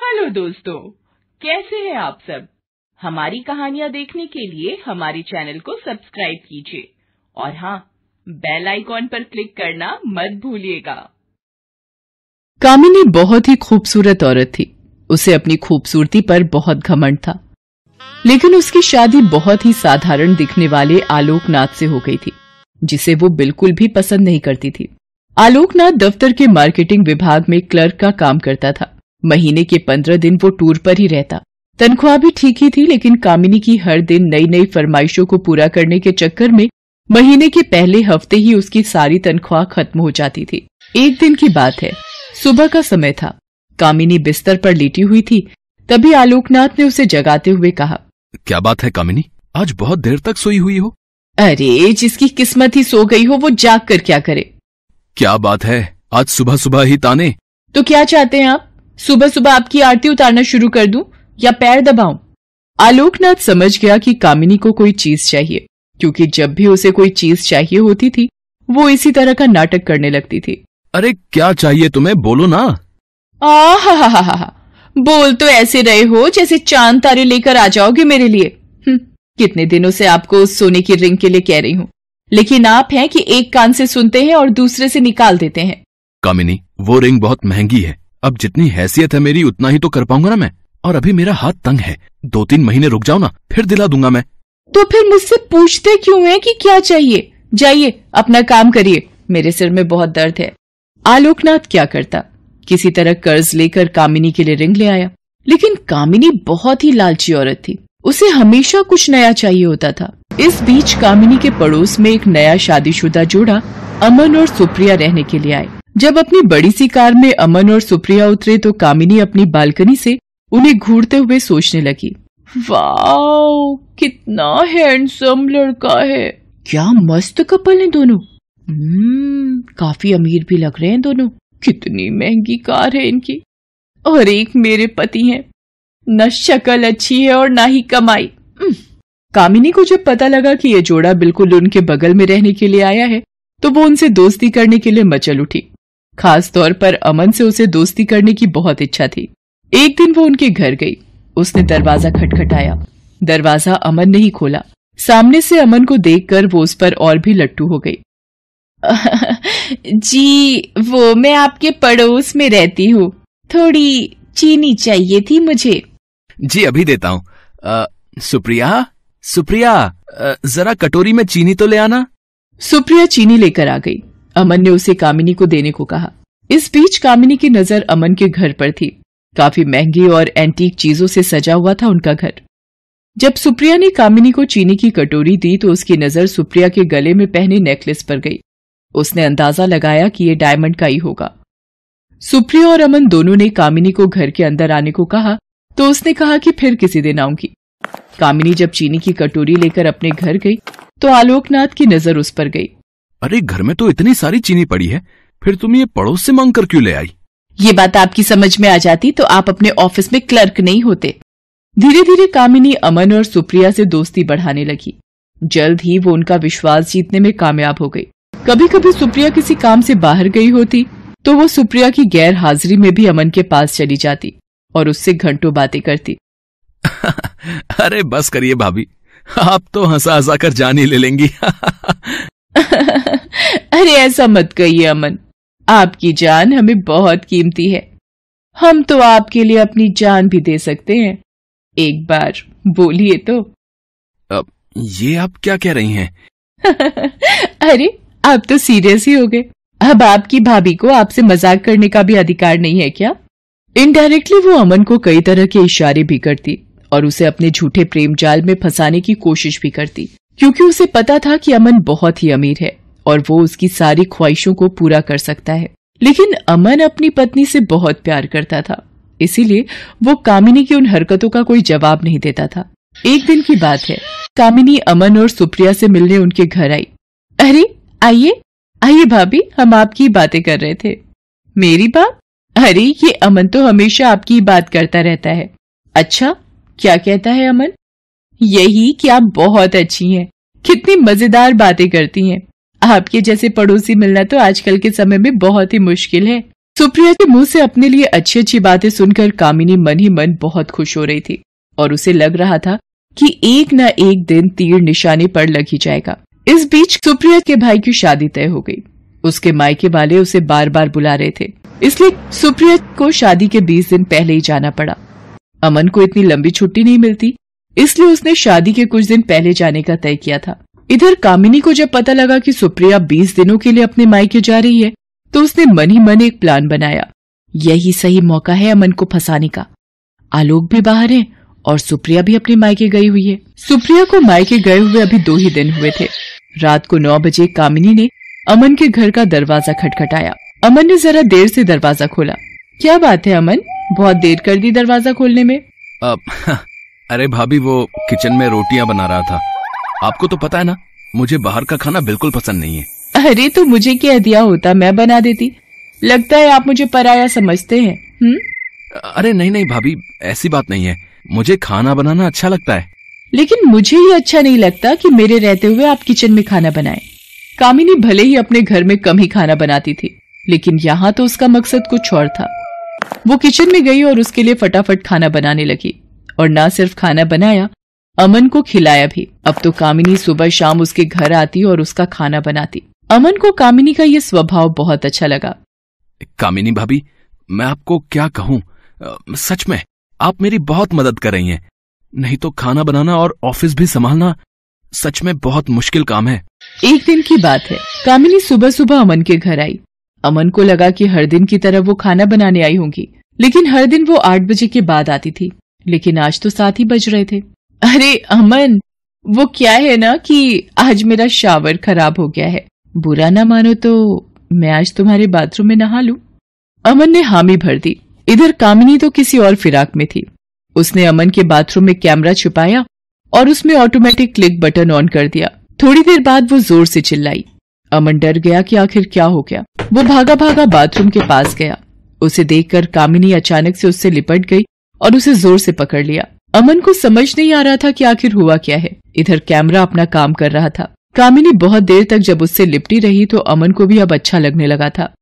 Hello दोस्तों कैसे हैं आप सब हमारी कहानियाँ देखने के लिए हमारे चैनल को सब्सक्राइब कीजिए और हाँ बेल आइकॉन पर क्लिक करना मत भूलिएगा कामिनी बहुत ही खूबसूरत औरत थी उसे अपनी खूबसूरती पर बहुत घमंड था लेकिन उसकी शादी बहुत ही साधारण दिखने वाले आलोकनाथ से हो गई थी जिसे वो बिल्कुल भी पसंद नहीं करती थी आलोकनाथ दफ्तर के मार्केटिंग विभाग में क्लर्क का काम करता था महीने के पंद्रह दिन वो टूर पर ही रहता तनख्वाह भी ठीक ही थी लेकिन कामिनी की हर दिन नई नई फरमाइशों को पूरा करने के चक्कर में महीने के पहले हफ्ते ही उसकी सारी तनख्वाह खत्म हो जाती थी एक दिन की बात है सुबह का समय था कामिनी बिस्तर पर लेटी हुई थी तभी आलोकनाथ ने उसे जगाते हुए कहा क्या बात है कामिनी आज बहुत देर तक सोई हुई हो अरे जिसकी किस्मत ही सो गई हो वो जाग कर क्या करे क्या बात है आज सुबह सुबह ही ताने तो क्या चाहते हैं आप सुबह सुबह आपकी आरती उतारना शुरू कर दूं या पैर दबाऊं आलोकनाथ समझ गया कि कामिनी को कोई चीज चाहिए क्योंकि जब भी उसे कोई चीज चाहिए होती थी वो इसी तरह का नाटक करने लगती थी अरे क्या चाहिए तुम्हें बोलो ना आ हा हा हा हा बोल तो ऐसे रहे हो जैसे चांद तारे लेकर आ जाओगे मेरे लिए हम्म, कितने दिनों से आपको उस सोने की रिंग के लिए कह रही हूँ लेकिन आप हैं कि एक कान से सुनते हैं और दूसरे से निकाल देते हैं कामिनी वो रिंग बहुत महंगी है अब जितनी हैसियत है मेरी उतना ही तो कर पाऊंगा ना मैं और अभी मेरा हाथ तंग है दो तीन महीने रुक जाओ ना फिर दिला दूंगा मैं तो फिर मुझसे पूछते क्यों हैं कि क्या चाहिए जाइए अपना काम करिए मेरे सिर में बहुत दर्द है आलोकनाथ क्या करता किसी तरह कर्ज लेकर कामिनी के लिए रिंग ले आया लेकिन कामिनी बहुत ही लालची औरत थी उसे हमेशा कुछ नया चाहिए होता था इस बीच कामिनी के पड़ोस में एक नया शादीशुदा जोड़ा अमन और सुप्रिया रहने के लिए आए जब अपनी बड़ी सी कार में अमन और सुप्रिया उतरे तो कामिनी अपनी बालकनी से उन्हें घूरते हुए सोचने लगी वाओ कितना हैंडसम लड़का है क्या मस्त कपल है दोनों हम्म, काफी अमीर भी लग रहे हैं दोनों कितनी महंगी कार है इनकी और एक मेरे पति हैं न शक्ल अच्छी है और ना ही कमाई कामिनी को जब पता लगा कि ये जोड़ा बिल्कुल उनके बगल में रहने के लिए आया है तो वो उनसे दोस्ती करने के लिए मचल उठी खास तौर पर अमन से उसे दोस्ती करने की बहुत इच्छा थी एक दिन वो उनके घर गई उसने दरवाजा खटखटाया दरवाजा अमन नहीं खोला सामने से अमन को देखकर वो उस पर और भी लट्टू हो गई जी वो मैं आपके पड़ोस में रहती हूँ थोड़ी चीनी चाहिए थी मुझे जी अभी देता हूँ सुप्रिया सुप्रिया जरा कटोरी में चीनी तो ले आना सुप्रिया चीनी लेकर आ गई अमन ने उसे कामिनी को देने को कहा इस बीच कामिनी की नजर अमन के घर पर थी काफी महंगी और एंटीक चीजों से सजा हुआ था उनका घर जब सुप्रिया ने कामिनी को चीनी की कटोरी दी तो उसकी नजर सुप्रिया के गले में पहने नेकलेस पर गई उसने अंदाजा लगाया कि यह डायमंड का ही होगा सुप्रिया और अमन दोनों ने कामिनी को घर के अंदर आने को कहा तो उसने कहा कि फिर किसी दिन आऊंगी कामिनी जब चीनी की कटोरी लेकर अपने घर गई तो आलोकनाथ की नजर उस पर गई अरे घर में तो इतनी सारी चीनी पड़ी है फिर तुम ये पड़ोस से मांग कर क्यों ले आई ये बात आपकी समझ में आ जाती तो आप अपने ऑफिस में क्लर्क नहीं होते धीरे धीरे कामिनी अमन और सुप्रिया से दोस्ती बढ़ाने लगी जल्द ही वो उनका विश्वास जीतने में कामयाब हो गई कभी कभी सुप्रिया किसी काम से बाहर गई होती तो वो सुप्रिया की गैर हाजिरी में भी अमन के पास चली जाती और उससे घंटों बातें करती अरे बस करिए भाभी आप तो हंसा हंसा कर जान ही ले लेंगी अरे ऐसा मत कहिए अमन आपकी जान हमें बहुत कीमती है हम तो आपके लिए अपनी जान भी दे सकते हैं एक बार बोलिए तो अब ये आप क्या कह रही हैं? अरे आप तो सीरियस ही हो गए अब आपकी भाभी को आपसे मजाक करने का भी अधिकार नहीं है क्या इनडायरेक्टली वो अमन को कई तरह के इशारे भी करती और उसे अपने झूठे प्रेम जाल में फंसाने की कोशिश भी करती क्योंकि उसे पता था कि अमन बहुत ही अमीर है और वो उसकी सारी ख्वाहिशों को पूरा कर सकता है लेकिन अमन अपनी पत्नी से बहुत प्यार करता था इसीलिए वो कामिनी की उन हरकतों का कोई जवाब नहीं देता था एक दिन की बात है कामिनी अमन और सुप्रिया से मिलने उनके घर आई अरे आइए आइए भाभी हम आपकी बातें कर रहे थे मेरी बात अरे ये अमन तो हमेशा आपकी बात करता रहता है अच्छा क्या कहता है अमन यही कि आप बहुत अच्छी हैं कितनी मजेदार बातें करती हैं आपके जैसे पड़ोसी मिलना तो आजकल के समय में बहुत ही मुश्किल है सुप्रिया के मुंह से अपने लिए अच्छी अच्छी बातें सुनकर कामिनी मन ही मन बहुत खुश हो रही थी और उसे लग रहा था कि एक न एक दिन तीर निशाने पर लग ही जाएगा इस बीच सुप्रिया के भाई की शादी तय हो गई उसके मायके वाले उसे बार बार बुला रहे थे इसलिए सुप्रिया को शादी के बीस दिन पहले ही जाना पड़ा अमन को इतनी लंबी छुट्टी नहीं मिलती इसलिए उसने शादी के कुछ दिन पहले जाने का तय किया था इधर कामिनी को जब पता लगा कि सुप्रिया 20 दिनों के लिए अपने मायके जा रही है तो उसने मन ही मन एक प्लान बनाया यही सही मौका है अमन को फंसाने का आलोक भी बाहर है और सुप्रिया भी अपने मायके गई हुई है सुप्रिया को मायके गए हुए अभी दो ही दिन हुए थे रात को नौ बजे कामिनी ने अमन के घर का दरवाजा खटखटाया अमन ने जरा देर से दरवाजा खोला क्या बात है अमन बहुत देर कर दी दरवाजा खोलने में हाँ, अरे भाभी वो किचन में रोटियां बना रहा था आपको तो पता है ना मुझे बाहर का खाना बिल्कुल पसंद नहीं है अरे तो मुझे क्या दिया होता मैं बना देती लगता है आप मुझे पराया समझते हैं हुँ? हम्म? अरे नहीं नहीं भाभी ऐसी बात नहीं है मुझे खाना बनाना अच्छा लगता है लेकिन मुझे ये अच्छा नहीं लगता कि मेरे रहते हुए आप किचन में खाना बनाएं। कामिनी भले ही अपने घर में कम ही खाना बनाती थी लेकिन यहाँ तो उसका मकसद कुछ और था वो किचन में गई और उसके लिए फटाफट खाना बनाने लगी और ना सिर्फ खाना बनाया अमन को खिलाया भी अब तो कामिनी सुबह शाम उसके घर आती और उसका खाना बनाती अमन को कामिनी का ये स्वभाव बहुत अच्छा लगा कामिनी भाभी मैं आपको क्या कहूँ सच में आप मेरी बहुत मदद कर रही हैं नहीं तो खाना बनाना और ऑफिस भी संभालना सच में बहुत मुश्किल काम है एक दिन की बात है कामिनी सुबह सुबह अमन के घर आई अमन को लगा कि हर दिन की तरह वो खाना बनाने आई होंगी लेकिन हर दिन वो आठ बजे के बाद आती थी लेकिन आज तो साथ ही बज रहे थे अरे अमन वो क्या है ना कि आज मेरा शावर खराब हो गया है बुरा ना मानो तो मैं आज तुम्हारे बाथरूम में नहा लू अमन ने हामी भर दी इधर कामिनी तो किसी और फिराक में थी उसने अमन के बाथरूम में कैमरा छुपाया और उसमें ऑटोमेटिक क्लिक बटन ऑन कर दिया थोड़ी देर बाद वो जोर से चिल्लाई अमन डर गया कि आखिर क्या हो गया वो भागा भागा बाथरूम के पास गया उसे देखकर कामिनी अचानक से उससे लिपट गई और उसे जोर से पकड़ लिया अमन को समझ नहीं आ रहा था कि आखिर हुआ क्या है इधर कैमरा अपना काम कर रहा था कामिनी बहुत देर तक जब उससे लिपटी रही तो अमन को भी अब अच्छा लगने लगा था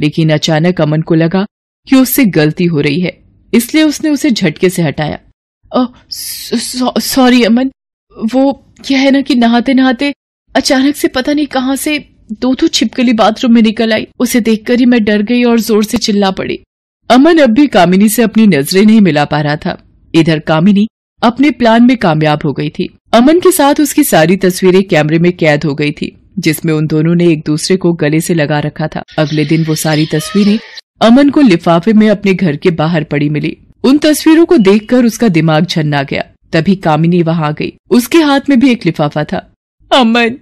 लेकिन अचानक अमन को लगा कि उससे गलती हो रही है इसलिए उसने उसे झटके से हटाया सॉरी अमन वो क्या है ना कि नहाते नहाते अचानक से पता नहीं कहाँ से दो दो छिपकली बाथरूम में निकल आई उसे देखकर ही मैं डर गई और जोर से चिल्ला पड़ी अमन अब भी कामिनी से अपनी नजरें नहीं मिला पा रहा था इधर कामिनी अपने प्लान में कामयाब हो गई थी अमन के साथ उसकी सारी तस्वीरें कैमरे में कैद हो गई थी जिसमें उन दोनों ने एक दूसरे को गले से लगा रखा था अगले दिन वो सारी तस्वीरें अमन को लिफाफे में अपने घर के बाहर पड़ी मिली उन तस्वीरों को देखकर उसका दिमाग झन्ना गया तभी कामिनी वहाँ गई उसके हाथ में भी एक लिफाफा था अमन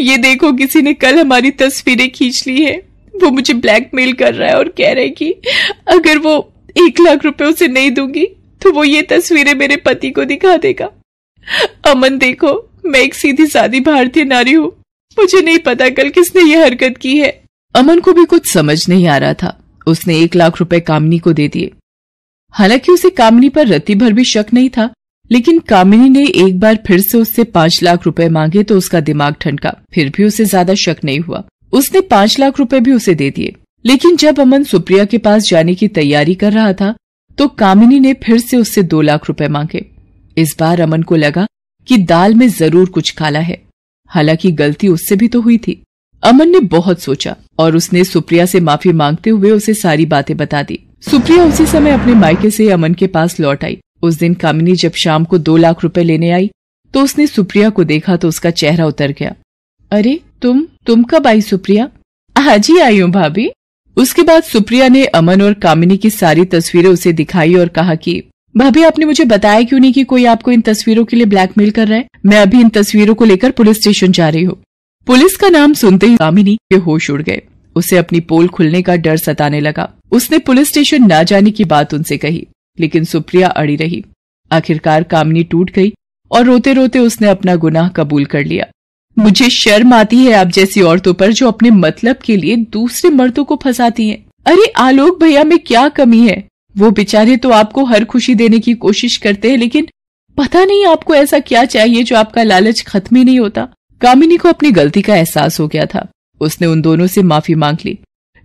ये देखो किसी ने कल हमारी तस्वीरें खींच ली है वो मुझे ब्लैकमेल कर रहा है और कह रहा है कि अगर वो एक लाख रुपए उसे नहीं दूंगी तो वो ये तस्वीरें मेरे पति को दिखा देगा अमन देखो मैं एक सीधी सादी भारतीय नारी हूँ मुझे नहीं पता कल किसने ये हरकत की है अमन को भी कुछ समझ नहीं आ रहा था उसने एक लाख रुपए कामनी को दे दिए हालांकि उसे कामनी पर रत्ती भर भी शक नहीं था लेकिन कामिनी ने एक बार फिर से उससे पांच लाख रुपए मांगे तो उसका दिमाग ठनका फिर भी उसे ज्यादा शक नहीं हुआ उसने पांच लाख रुपए भी उसे दे दिए लेकिन जब अमन सुप्रिया के पास जाने की तैयारी कर रहा था तो कामिनी ने फिर से उससे दो लाख रुपए मांगे इस बार अमन को लगा कि दाल में जरूर कुछ काला है हालांकि गलती उससे भी तो हुई थी अमन ने बहुत सोचा और उसने सुप्रिया से माफी मांगते हुए उसे सारी बातें बता दी सुप्रिया उसी समय अपने मायके से अमन के पास लौट आई उस दिन कामिनी जब शाम को दो लाख रुपए लेने आई तो उसने सुप्रिया को देखा तो उसका चेहरा उतर गया अरे तुम तुम कब आई सुप्रिया आज ही आई हूँ भाभी उसके बाद सुप्रिया ने अमन और कामिनी की सारी तस्वीरें उसे दिखाई और कहा कि भाभी आपने मुझे बताया क्यों नहीं कि कोई आपको इन तस्वीरों के लिए ब्लैकमेल कर रहा है मैं अभी इन तस्वीरों को लेकर पुलिस स्टेशन जा रही हूँ पुलिस का नाम सुनते ही कामिनी के होश उड़ गए उसे अपनी पोल खुलने का डर सताने लगा उसने पुलिस स्टेशन न जाने की बात उनसे कही लेकिन सुप्रिया अड़ी रही आखिरकार कामिनी टूट गई और रोते रोते उसने अपना गुनाह कबूल कर लिया मुझे शर्म आती है आप जैसी औरतों पर जो अपने मतलब के लिए दूसरे मर्दों को फंसाती हैं। अरे आलोक भैया में क्या कमी है वो बेचारे तो आपको हर खुशी देने की कोशिश करते हैं लेकिन पता नहीं आपको ऐसा क्या चाहिए जो आपका लालच खत्म ही नहीं होता कामिनी को अपनी गलती का एहसास हो गया था उसने उन दोनों से माफी मांग ली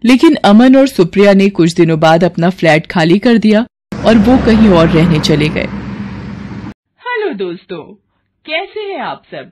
लेकिन अमन और सुप्रिया ने कुछ दिनों बाद अपना फ्लैट खाली कर दिया और वो कहीं और रहने चले गए हेलो दोस्तों कैसे हैं आप सब